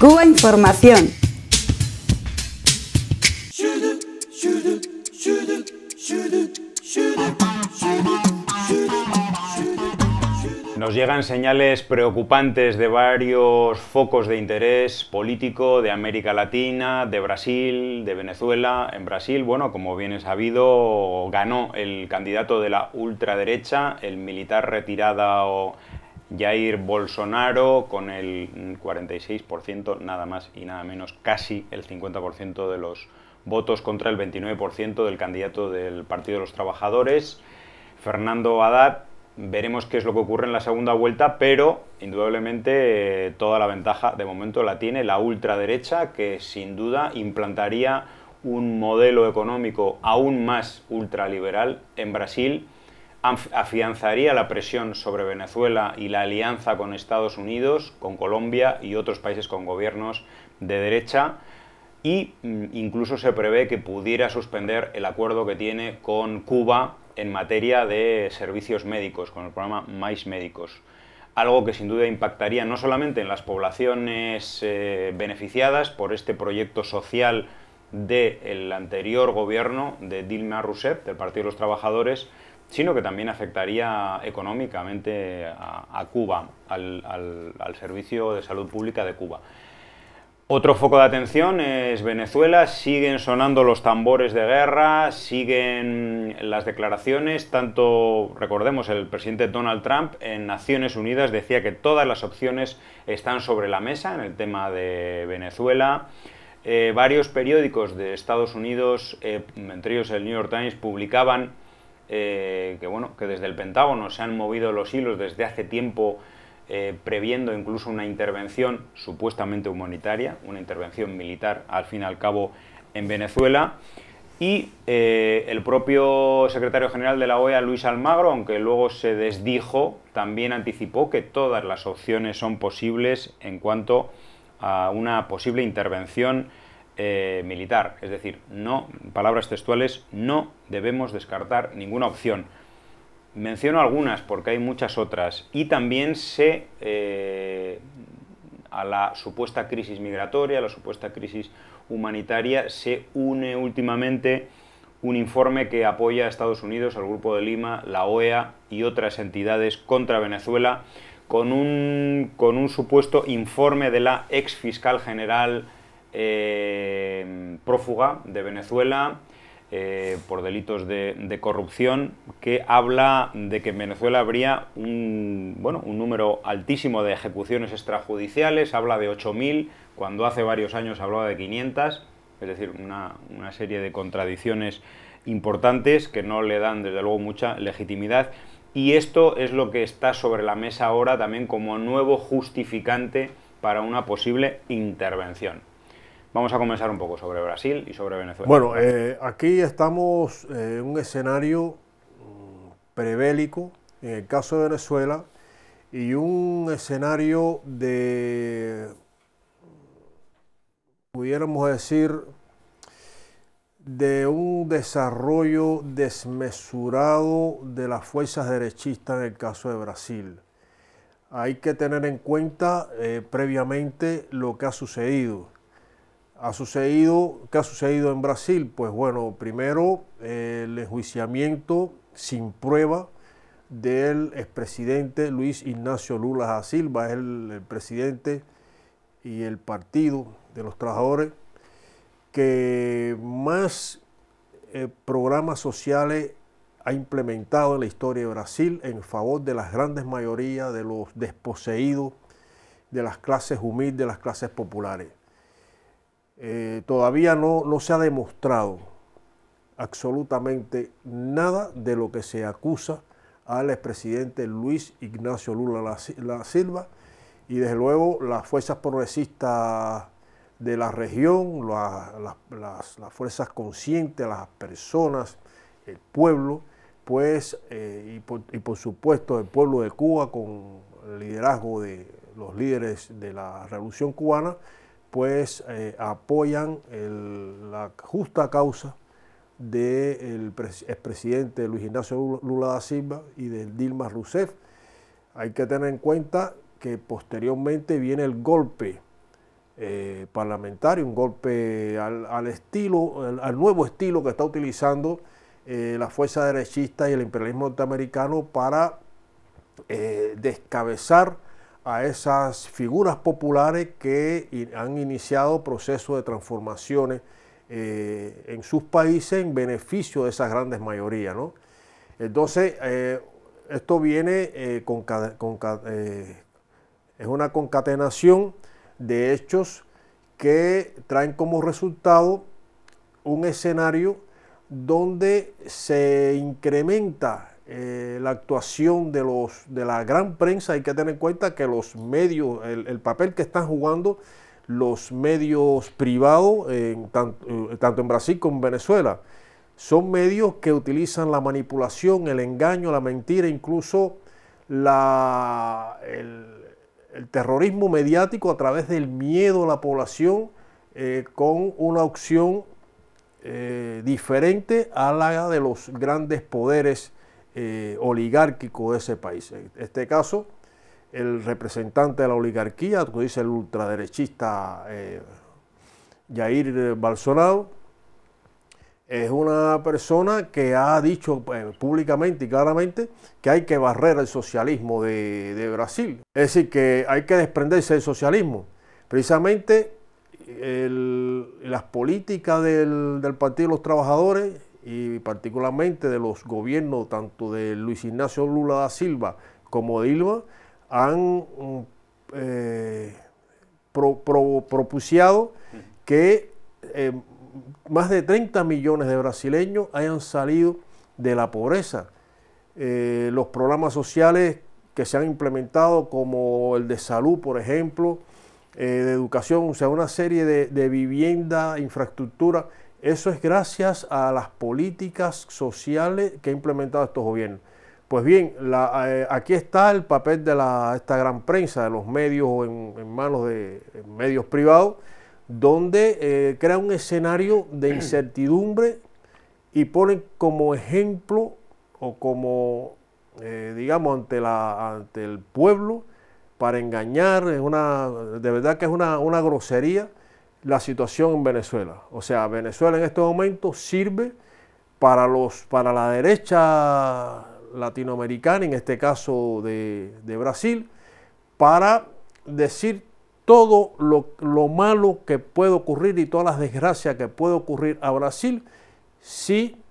Cuba Información. Nos llegan señales preocupantes de varios focos de interés político de América Latina, de Brasil, de Venezuela. En Brasil, bueno, como bien es sabido, ganó el candidato de la ultraderecha, el militar retirado Jair Bolsonaro con el 46%, nada más y nada menos, casi el 50% de los votos contra el 29% del candidato del Partido de los Trabajadores, Fernando Haddad. Veremos qué es lo que ocurre en la segunda vuelta, pero indudablemente eh, toda la ventaja de momento la tiene la ultraderecha, que sin duda implantaría un modelo económico aún más ultraliberal en Brasil afianzaría la presión sobre Venezuela y la alianza con Estados Unidos, con Colombia y otros países con gobiernos de derecha y mm, incluso se prevé que pudiera suspender el acuerdo que tiene con Cuba en materia de servicios médicos, con el programa Mais Médicos. Algo que sin duda impactaría no solamente en las poblaciones eh, beneficiadas por este proyecto social del anterior gobierno de Dilma Rousseff, del Partido de los Trabajadores, sino que también afectaría económicamente a, Cuba, al, Servicio de Salud Pública de Cuba. Otro foco de atención es Venezuela. Siguen sonando los tambores de guerra, siguen las declaraciones. Tanto, recordemos, el presidente Donald Trump en Naciones Unidas decía que todas las opciones están sobre la mesa en el tema de Venezuela. Eh, varios periódicos de Estados Unidos, eh, entre ellos el New York Times, publicaban eh, que, bueno, que desde el Pentágono se han movido los hilos desde hace tiempo eh, previendo incluso una intervención supuestamente humanitaria, una intervención militar al fin y al cabo en Venezuela. Y eh, el propio secretario general de la OEA, Luis Almagro, aunque luego se desdijo, también anticipó que todas las opciones son posibles en cuanto a una posible intervención eh, militar. Es decir, no, palabras textuales, no debemos descartar ninguna opción. Menciono algunas porque hay muchas otras. Y también se, eh, a la supuesta crisis migratoria, a la supuesta crisis humanitaria, se une últimamente un informe que apoya a Estados Unidos, al Grupo de Lima, la OEA y otras entidades contra Venezuela con un, con un supuesto informe de la ex fiscal general eh, prófuga de Venezuela eh, por delitos de, corrupción que habla de que en Venezuela habría un, bueno, un número altísimo de ejecuciones extrajudiciales, habla de 8.000, cuando hace varios años hablaba de 500, es decir, una serie de contradicciones importantes que no le dan desde luego mucha legitimidad y esto es lo que está sobre la mesa ahora también como nuevo justificante para una posible intervención. Vamos a comenzar un poco sobre Brasil y sobre Venezuela. Bueno, eh, aquí estamos en un escenario mm, prebélico, en el caso de Venezuela, y un escenario de, pudiéramos decir, de un desarrollo desmesurado de las fuerzas derechistas en el caso de Brasil. Hay que tener en cuenta eh, previamente lo que ha sucedido sucedido, ¿qué ha sucedido en Brasil? Pues bueno, primero eh, el enjuiciamiento sin prueba del expresidente Luis Ignacio Lula da Silva, el, presidente y el partido de los trabajadores que más eh, programas sociales ha implementado en la historia de Brasil en favor de las grandes mayorías de los desposeídos, de las clases humildes, de las clases populares. Eh, todavía no, no se ha demostrado absolutamente nada de lo que se acusa al expresidente Luis Ignacio Lula la Silva y desde luego las fuerzas progresistas de la región, las, fuerzas conscientes, las personas, el pueblo, pues, eh, y, por, y, por, supuesto el pueblo de Cuba con el liderazgo de los líderes de la Revolución Cubana, pues eh, apoyan la justa causa del expresidente Luis Ignacio Lula da Silva y del Dilma Rousseff. Hay que tener en cuenta que posteriormente viene el golpe eh, parlamentario, un golpe al, estilo, al, nuevo estilo que está utilizando eh, la fuerza derechista y el imperialismo norteamericano para descabezar a esas figuras populares que han iniciado procesos de transformaciones eh, en sus países en beneficio de esas grandes mayorías. Entonces, eh, esto viene eh, con, es una concatenación de hechos que traen como resultado un escenario donde se incrementa eh, la actuación de, los, de la gran prensa, hay que tener en cuenta que los medios, el, papel que están jugando los medios privados, eh, tanto, en Brasil como en Venezuela, son medios que utilizan la manipulación, el engaño, la mentira, incluso la, el, terrorismo mediático a través del miedo a la población eh, con una opción diferente a la de los grandes poderes eh, oligárquico de ese país. En este caso, el representante de la oligarquía, como dice el ultraderechista eh, Jair Bolsonaro, es una persona que ha dicho eh, públicamente y claramente que hay que barrer el socialismo de, Brasil. Es decir, que hay que desprenderse del socialismo. Precisamente las políticas del, del Partido de los Trabajadores y particularmente de los gobiernos tanto de Luis Ignacio Lula da Silva como de Ilva, han mm, eh, propiciado que eh, más de 30 millones de brasileños hayan salido de la pobreza. Eh, los programas sociales que se han implementado, como el de salud, por ejemplo, de educación, o sea, una serie de, de vivienda, infraestructura, eso es gracias a las políticas sociales que ha implementado estos gobiernos. Pues bien, eh, aquí está el papel de esta gran prensa, de los medios en, en manos de medios privados, donde eh, crea un escenario de incertidumbre y pone como ejemplo o como, eh, digamos, ante, el pueblo para engañar. de verdad que es una grosería la situación en Venezuela. O sea, Venezuela en este momento sirve para, los, para la derecha latinoamericana, en este caso de, Brasil, para decir todo lo, malo que puede ocurrir y todas las desgracias que puede ocurrir a Brasil si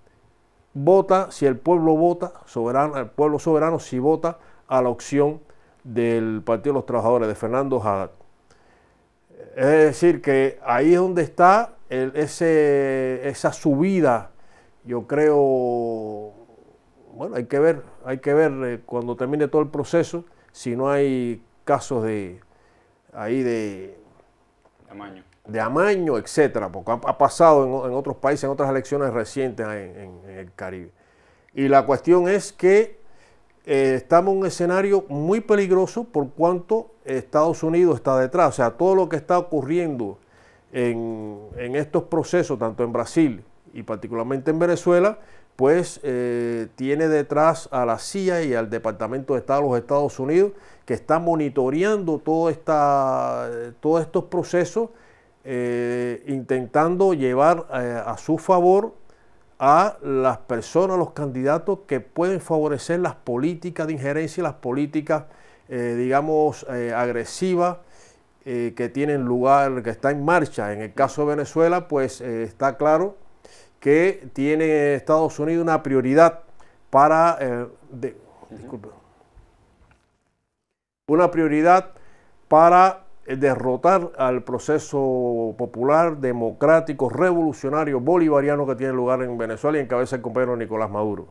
vota, si el pueblo vota, soberano, el pueblo soberano si vota a la opción del Partido de los Trabajadores de Fernando Haddad. Es decir, que ahí es donde está ese, esa subida, yo creo, bueno, hay que ver, hay que ver eh, cuando termine todo el proceso si no hay casos de ahí de, de amaño, de etcétera, porque ha, pasado en, otros países, en otras elecciones recientes en el Caribe. Y la cuestión es que eh, estamos en un escenario muy peligroso por cuanto Estados Unidos está detrás. O sea, todo lo que está ocurriendo en, en estos procesos, tanto en Brasil y particularmente en Venezuela, pues eh, tiene detrás a la CIA y al Departamento de Estado de los Estados Unidos que está monitoreando todos estos procesos, eh, intentando llevar a su favor a las personas, los candidatos que pueden favorecer las políticas de injerencia y las políticas, eh, digamos, eh, agresivas eh, que tienen lugar, que está en marcha. En el caso de Venezuela, pues está claro que tiene Estados Unidos una prioridad para, disculpe, una prioridad para derrotar al proceso popular, democrático, revolucionario, bolivariano que tiene lugar en Venezuela y encabeza el compañero Nicolás Maduro.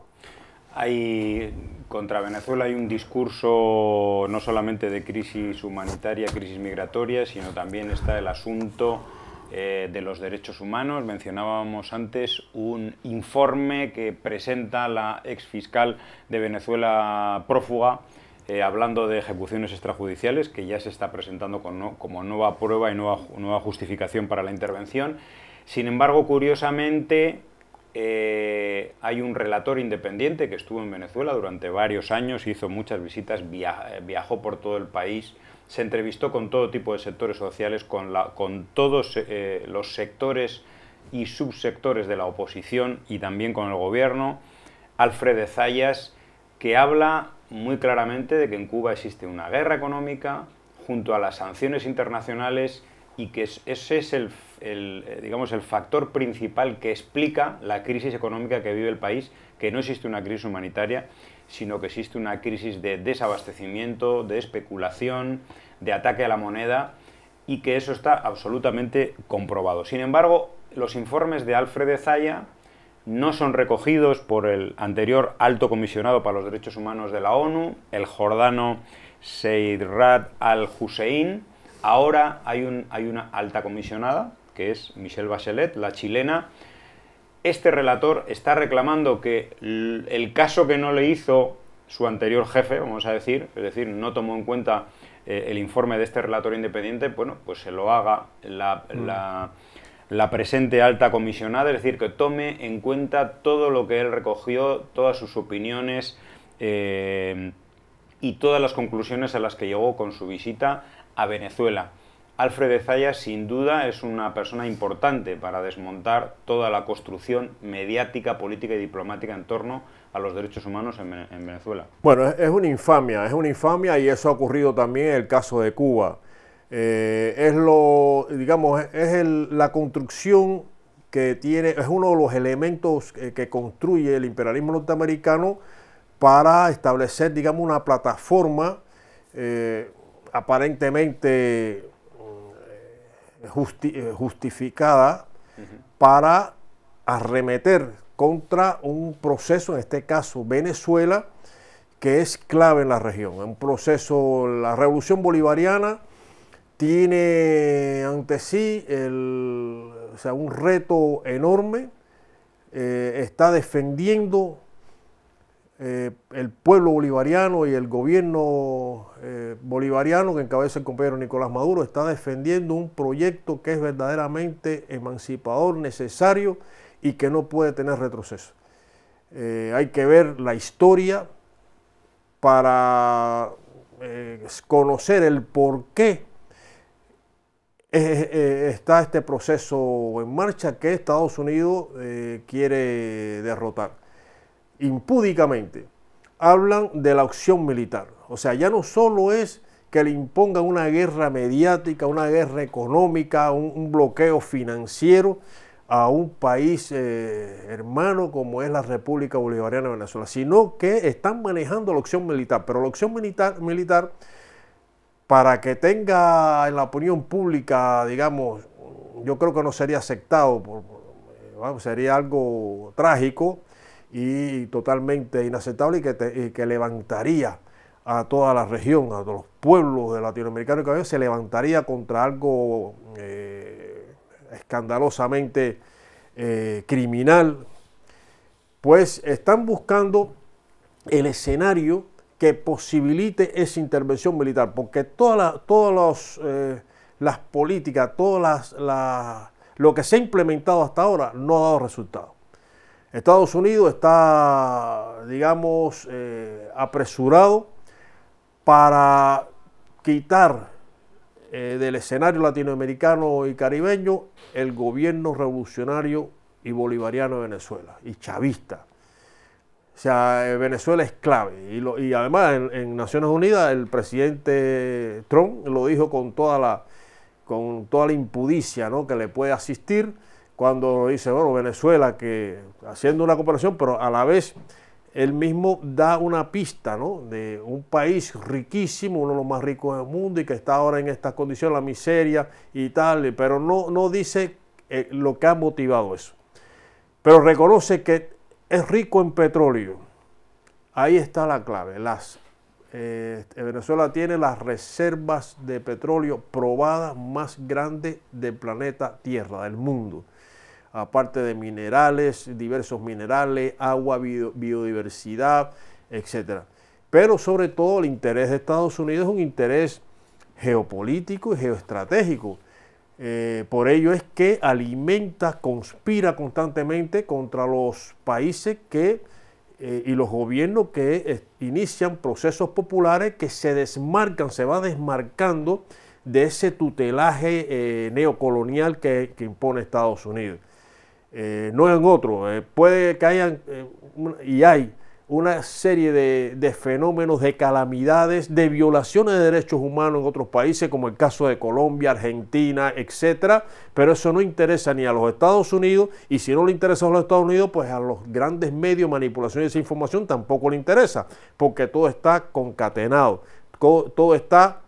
Hay, contra Venezuela hay un discurso no solamente de crisis humanitaria, crisis migratoria, sino también está el asunto eh, de los derechos humanos. Mencionábamos antes un informe que presenta la exfiscal de Venezuela prófuga, eh, hablando de ejecuciones extrajudiciales, que ya se está presentando como nueva prueba y nueva, justificación para la intervención. Sin embargo, curiosamente, eh, hay un relator independiente que estuvo en Venezuela durante varios años, hizo muchas visitas, viajó por todo el país, se entrevistó con todo tipo de sectores sociales, con, todos eh, los sectores y subsectores de la oposición y también con el gobierno. Alfred Zayas, que habla muy claramente de que en Cuba existe una guerra económica junto a las sanciones internacionales y que ese es el, eh, digamos, el factor principal que explica la crisis económica que vive el país, que no existe una crisis humanitaria, sino que existe una crisis de desabastecimiento, de especulación, de ataque a la moneda, y que eso está absolutamente comprobado. Sin embargo, los informes de Alfred Zaya no son recogidos por el anterior alto comisionado para los derechos humanos de la ONU, el jordano Seyrad al-Hussein. Ahora hay, un, hay una alta comisionada, que es Michelle Bachelet, la chilena. Este relator está reclamando que el caso que no le hizo su anterior jefe, vamos a decir, es decir, no tomó en cuenta eh, el informe de este relator independiente, bueno, pues se lo haga la mm la presente alta comisionada, es decir, que tome en cuenta todo lo que él recogió, todas sus opiniones eh, y todas las conclusiones a las que llegó con su visita a Venezuela. Alfred de Zaya sin duda es una persona importante para desmontar toda la construcción mediática, política y diplomática en torno a los derechos humanos en, Venezuela. Bueno, es una infamia, es una infamia y eso ha ocurrido también en el caso de Cuba. Eh, es lo, digamos, es la construcción que tiene, es uno de los elementos que, construye el imperialismo norteamericano para establecer, digamos, una plataforma eh, aparentemente eh, justificada para arremeter contra un proceso, en este caso Venezuela, que es clave en la región. Un proceso, la revolución bolivariana tiene ante sí un reto enorme, eh, está defendiendo eh, el pueblo bolivariano y el gobierno eh, bolivariano que encabeza el compañero Nicolás Maduro, está defendiendo un proyecto que es verdaderamente emancipador, necesario y que no puede tener retroceso. hay que ver la historia para conocer el porqué eh, eh, está este proceso en marcha que Estados Unidos eh, quiere derrotar. Impúdicamente, hablan de la opción militar. O sea, ya no solo es que le impongan una guerra mediática, una guerra económica, un, bloqueo financiero a un país hermano como es la República Bolivariana de Venezuela, sino que están manejando la opción militar. Pero la opción militar para que tenga en la opinión pública, digamos, yo creo que no sería aceptado, eh, sería algo trágico y totalmente inaceptable y que, levantaría a toda la región, a todos los pueblos de latinoamericanos que se levantaría contra algo eh, escandalosamente eh, criminal, pues están buscando el escenario que posibilite esa intervención militar, porque todas eh, las, políticas, todas las, lo que se ha implementado hasta ahora no ha dado resultado. Estados Unidos está, digamos, eh, apresurado para quitar eh, del escenario latinoamericano y caribeño el gobierno revolucionario y bolivariano de Venezuela y chavista. O sea, eh, Venezuela es clave. Y, y además en, Naciones Unidas el presidente Trump lo dijo con toda la, con toda la impudicia que le puede asistir cuando dice, bueno, Venezuela que haciendo una cooperación, pero a la vez él mismo da una pista de un país riquísimo, uno de los más ricos del mundo y que está ahora en estas condiciones, la miseria y tal, pero no, no dice eh, lo que ha motivado eso. Pero reconoce que es rico en petróleo. Ahí está la clave. Eh, Venezuela tiene las reservas de petróleo probadas más grandes del planeta Tierra, del mundo. Aparte de minerales, diversos minerales, agua, biodiversidad, etc. Pero sobre todo el interés de Estados Unidos es un interés geopolítico y geoestratégico eh, por ello es que alimenta, conspira constantemente contra los países que, eh, y los gobiernos que eh, inician procesos populares que se desmarcan, se va desmarcando de ese tutelaje neocolonial que, impone Estados Unidos. no en otro, puede que hayan, y hay una serie de, fenómenos, de calamidades, de violaciones de derechos humanos en otros países, como el caso de Colombia, Argentina, etcétera. Pero eso no interesa ni a los Estados Unidos, y si no le interesa a los Estados Unidos, pues a los grandes medios de manipulación de esa información tampoco le interesa, porque todo está concatenado, todo, está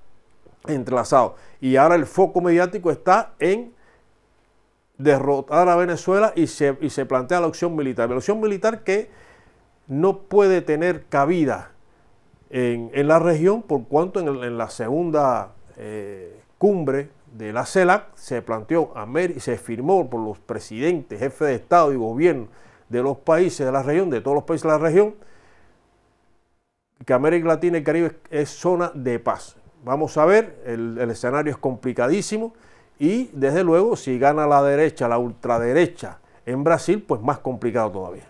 entrelazado. Y ahora el foco mediático está en derrotar a Venezuela y se, y se plantea la opción militar. La opción militar que no puede tener cabida en, la región, por cuanto en, la segunda eh, cumbre de la CELAC se planteó, y se firmó por los presidentes, jefes de Estado y gobierno de los países de la región, de todos los países de la región, que América Latina y Caribe es zona de paz. Vamos a ver, el escenario es complicadísimo y desde luego si gana la derecha, la ultraderecha en Brasil, pues más complicado todavía.